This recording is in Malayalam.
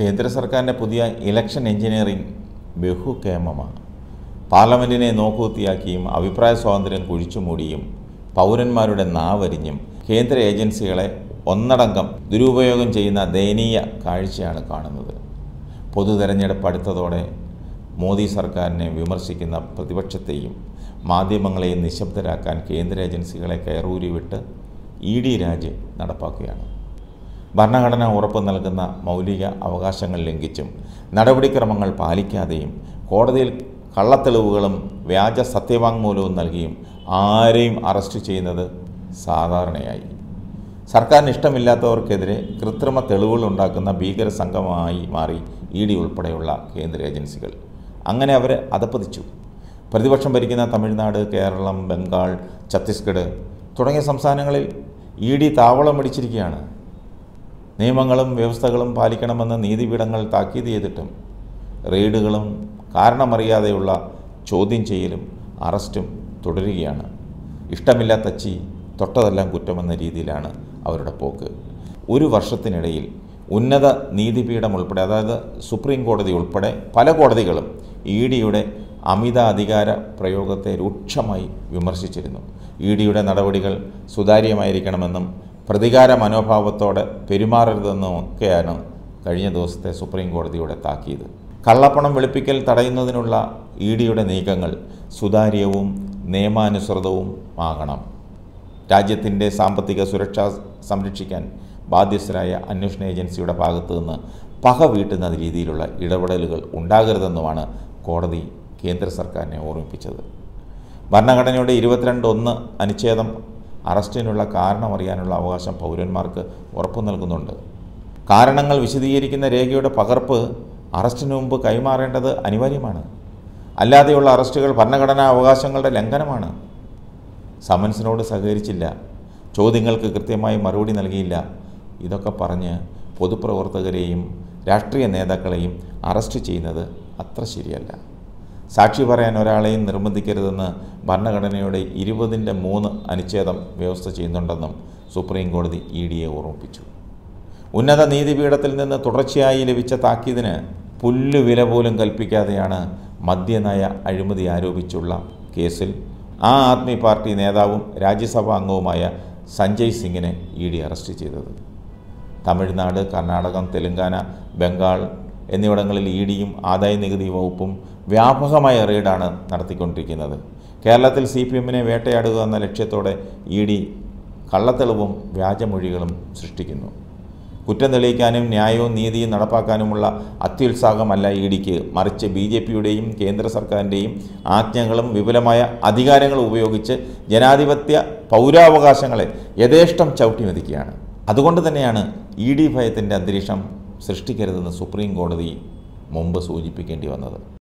കേന്ദ്ര സർക്കാരിൻ്റെ പുതിയ ഇലക്ഷൻ എഞ്ചിനീയറിംഗ് ബഹുക്ഷേമമാണ് പാർലമെൻറ്റിനെ നോക്കുകുത്തിയാക്കിയും അഭിപ്രായ സ്വാതന്ത്ര്യം കുഴിച്ചുമൂടിയും പൗരന്മാരുടെ നാവരിഞ്ഞും കേന്ദ്ര ഏജൻസികളെ ഒന്നടങ്കം ദുരുപയോഗം ചെയ്യുന്ന ദയനീയ കാഴ്ചയാണ് കാണുന്നത് പൊതു തെരഞ്ഞെടുപ്പ് അടുത്തതോടെ മോദി സർക്കാരിനെ വിമർശിക്കുന്ന പ്രതിപക്ഷത്തെയും മാധ്യമങ്ങളെയും നിശബ്ദരാക്കാൻ കേന്ദ്ര ഏജൻസികളെ കയറൂരിവിട്ട് വിട്ട് ഇ ഡി രാജ് നടപ്പാക്കുകയാണ് ഭരണഘടന ഉറപ്പ് നൽകുന്ന മൗലിക അവകാശങ്ങൾ ലംഘിച്ചും നടപടിക്രമങ്ങൾ പാലിക്കാതെയും കോടതിയിൽ കള്ളത്തെളിവുകളും വ്യാജ സത്യവാങ്മൂലവും നൽകിയും ആരെയും അറസ്റ്റ് ചെയ്യുന്നത് സാധാരണയായി സർക്കാരിന് ഇഷ്ടമില്ലാത്തവർക്കെതിരെ കൃത്രിമ തെളിവുകൾ ഉണ്ടാക്കുന്ന ഭീകര സംഘമായി മാറി ഇ ഡി ഉൾപ്പെടെയുള്ള കേന്ദ്ര ഏജൻസികൾ അങ്ങനെ അവരെ അതപ്പതിച്ചു പ്രതിപക്ഷം ഭരിക്കുന്ന തമിഴ്നാട് കേരളം ബംഗാൾ ഛത്തീസ്ഗഡ് തുടങ്ങിയ സംസ്ഥാനങ്ങളിൽ ഇ ഡി താവളം അടിച്ചിരിക്കുകയാണ് നിയമങ്ങളും വ്യവസ്ഥകളും പാലിക്കണമെന്ന് നീതിപീഠങ്ങൾ താക്കീത് ചെയ്തിട്ടും റെയ്ഡുകളും കാരണമറിയാതെയുള്ള ചോദ്യം ചെയ്യലും അറസ്റ്റും തുടരുകയാണ് ഇഷ്ടമില്ലാത്ത ചി തൊട്ടതെല്ലാം കുറ്റമെന്ന രീതിയിലാണ് അവരുടെ പോക്ക് ഒരു വർഷത്തിനിടയിൽ ഉന്നത നീതിപീഠം ഉൾപ്പെടെ അതായത് സുപ്രീം കോടതി ഉൾപ്പെടെ പല കോടതികളും ഇ ഡിയുടെ അമിത അധികാര പ്രയോഗത്തെ രൂക്ഷമായി വിമർശിച്ചിരുന്നു ഇ ഡിയുടെ നടപടികൾ സുതാര്യമായിരിക്കണമെന്നും പ്രതികാര മനോഭാവത്തോടെ ഒക്കെയാണ് കഴിഞ്ഞ ദിവസത്തെ സുപ്രീം കോടതിയുടെ താക്കീത് കള്ളപ്പണം വെളുപ്പിക്കൽ തടയുന്നതിനുള്ള ഇ ഡിയുടെ നീക്കങ്ങൾ സുതാര്യവും നിയമാനുസൃതവും ആകണം രാജ്യത്തിൻ്റെ സാമ്പത്തിക സുരക്ഷ സംരക്ഷിക്കാൻ ബാധ്യസ്ഥരായ അന്വേഷണ ഏജൻസിയുടെ ഭാഗത്തു നിന്ന് പക വീട്ടുന്ന രീതിയിലുള്ള ഇടപെടലുകൾ ഉണ്ടാകരുതെന്നുമാണ് കോടതി കേന്ദ്ര സർക്കാരിനെ ഓർമ്മിപ്പിച്ചത് ഭരണഘടനയുടെ ഇരുപത്തിരണ്ട് ഒന്ന് അനുച്ഛേദം അറസ്റ്റിനുള്ള കാരണം അറിയാനുള്ള അവകാശം പൗരന്മാർക്ക് ഉറപ്പു നൽകുന്നുണ്ട് കാരണങ്ങൾ വിശദീകരിക്കുന്ന രേഖയുടെ പകർപ്പ് അറസ്റ്റിന് മുമ്പ് കൈമാറേണ്ടത് അനിവാര്യമാണ് അല്ലാതെയുള്ള അറസ്റ്റുകൾ ഭരണഘടനാ അവകാശങ്ങളുടെ ലംഘനമാണ് സമൻസിനോട് സഹകരിച്ചില്ല ചോദ്യങ്ങൾക്ക് കൃത്യമായി മറുപടി നൽകിയില്ല ഇതൊക്കെ പറഞ്ഞ് പൊതുപ്രവർത്തകരെയും രാഷ്ട്രീയ നേതാക്കളെയും അറസ്റ്റ് ചെയ്യുന്നത് അത്ര ശരിയല്ല സാക്ഷി പറയാൻ ഒരാളെയും നിർബന്ധിക്കരുതെന്ന് ഭരണഘടനയുടെ ഇരുപതിൻ്റെ മൂന്ന് അനുച്ഛേദം വ്യവസ്ഥ ചെയ്യുന്നുണ്ടെന്നും സുപ്രീം കോടതി ഇ ഡിയെ ഓർമ്മിപ്പിച്ചു ഉന്നത നീതിപീഠത്തിൽ നിന്ന് തുടർച്ചയായി ലഭിച്ച താക്കീതിന് പുല്ലുവില പോലും കൽപ്പിക്കാതെയാണ് മദ്യനയ അഴിമതി ആരോപിച്ചുള്ള കേസിൽ ആ ആദ്മി പാർട്ടി നേതാവും രാജ്യസഭാ അംഗവുമായ സഞ്ജയ് സിംഗിനെ ഇ ഡി അറസ്റ്റ് ചെയ്തത് തമിഴ്നാട് കർണാടകം തെലങ്കാന ബംഗാൾ എന്നിവിടങ്ങളിൽ ഇ ഡിയും ആദായ നികുതി വകുപ്പും വ്യാപകമായ റെയ്ഡാണ് നടത്തിക്കൊണ്ടിരിക്കുന്നത് കേരളത്തിൽ സി പി എമ്മിനെ വേട്ടയാടുക എന്ന ലക്ഷ്യത്തോടെ ഇ ഡി കള്ളത്തെളിവും വ്യാജമൊഴികളും സൃഷ്ടിക്കുന്നു കുറ്റം തെളിയിക്കാനും ന്യായവും നീതിയും നടപ്പാക്കാനുമുള്ള അത്യുത്സാഹമല്ല ഇ ഡിക്ക് മറിച്ച് ബി ജെ പിയുടെയും കേന്ദ്ര സർക്കാരിൻ്റെയും ആജ്ഞകളും വിപുലമായ അധികാരങ്ങളും ഉപയോഗിച്ച് ജനാധിപത്യ പൗരാവകാശങ്ങളെ യഥേഷ്ടം ചവിട്ടി മതിക്കുകയാണ് അതുകൊണ്ട് തന്നെയാണ് ഇ ഡി ഭയത്തിൻ്റെ അന്തരീക്ഷം സൃഷ്ടിക്കരുതെന്ന് സുപ്രീം കോടതി മുമ്പ് സൂചിപ്പിക്കേണ്ടി വന്നത്